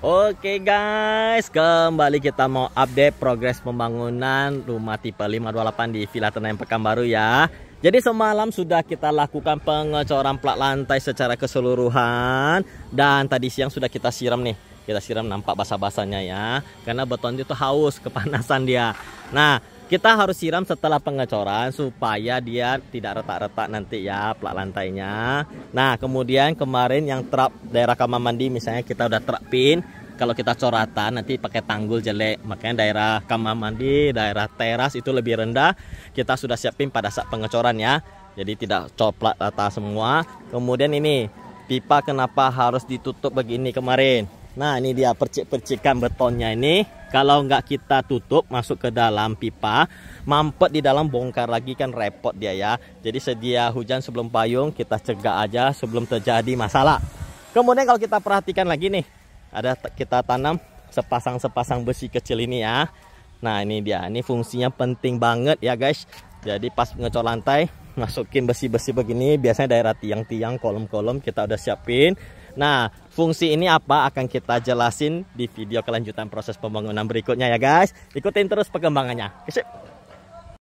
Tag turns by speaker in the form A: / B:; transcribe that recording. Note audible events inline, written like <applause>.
A: Oke guys, kembali kita mau update progres pembangunan rumah tipe 528 di Villa Tenayan Pekanbaru ya. Jadi semalam sudah kita lakukan pengecoran plat lantai secara keseluruhan dan tadi siang sudah kita siram nih. Kita siram nampak basah-basahnya ya, karena beton itu haus <laughs> kepanasan dia. Nah, kita harus siram setelah pengecoran supaya dia tidak retak-retak nanti ya plat lantainya. Nah, kemudian kemarin yang terap daerah kamar mandi misalnya kita udah terapin, kalau kita coratan nanti pakai tanggul jelek makanya daerah kamar mandi daerah teras itu lebih rendah kita sudah siapin pada saat pengecoran ya jadi tidak coplat rata semua kemudian ini pipa kenapa harus ditutup begini kemarin Nah ini dia percik-percikan betonnya ini Kalau nggak kita tutup masuk ke dalam pipa Mampet di dalam bongkar lagi kan repot dia ya Jadi sedia hujan sebelum payung kita cegah aja sebelum terjadi masalah Kemudian kalau kita perhatikan lagi nih Ada kita tanam sepasang-sepasang besi kecil ini ya Nah ini dia ini fungsinya penting banget ya guys Jadi pas ngecor lantai masukin besi-besi begini biasanya daerah tiang-tiang kolom-kolom kita udah siapin nah fungsi ini apa akan kita jelasin di video kelanjutan proses pembangunan berikutnya ya guys ikutin terus perkembangannya